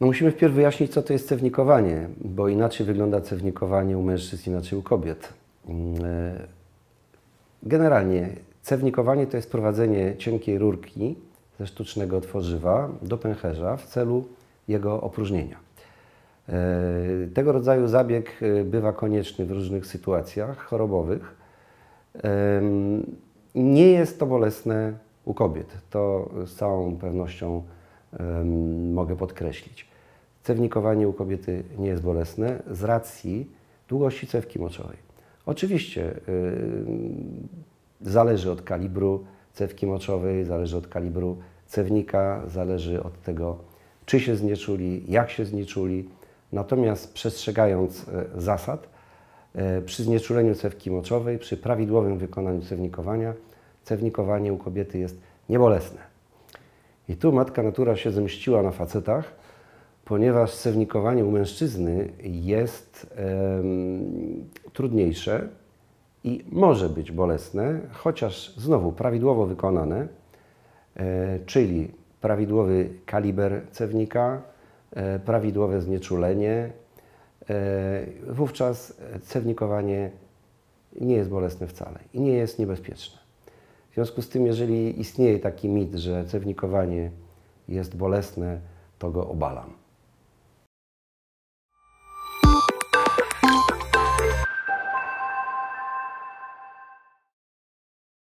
No musimy wpierw wyjaśnić, co to jest cewnikowanie, bo inaczej wygląda cewnikowanie u mężczyzn, inaczej u kobiet. Mm, e, generalnie cewnikowanie to jest prowadzenie cienkiej rurki ze sztucznego tworzywa do pęcherza w celu jego opróżnienia. E, tego rodzaju zabieg e, bywa konieczny w różnych sytuacjach chorobowych. Nie jest to bolesne u kobiet. To z całą pewnością mogę podkreślić. Cewnikowanie u kobiety nie jest bolesne z racji długości cewki moczowej. Oczywiście zależy od kalibru cewki moczowej, zależy od kalibru cewnika, zależy od tego, czy się znieczuli, jak się znieczuli. Natomiast przestrzegając e, zasad, e, przy znieczuleniu cewki moczowej, przy prawidłowym wykonaniu cewnikowania, cewnikowanie u kobiety jest niebolesne. I tu matka natura się zemściła na facetach, ponieważ cewnikowanie u mężczyzny jest trudniejsze i może być bolesne, chociaż znowu prawidłowo wykonane, e, czyli prawidłowy kaliber cewnika, e, prawidłowe znieczulenie. E, wówczas cewnikowanie nie jest bolesne wcale i nie jest niebezpieczne. W związku z tym, jeżeli istnieje taki mit, że cewnikowanie jest bolesne, to go obalam.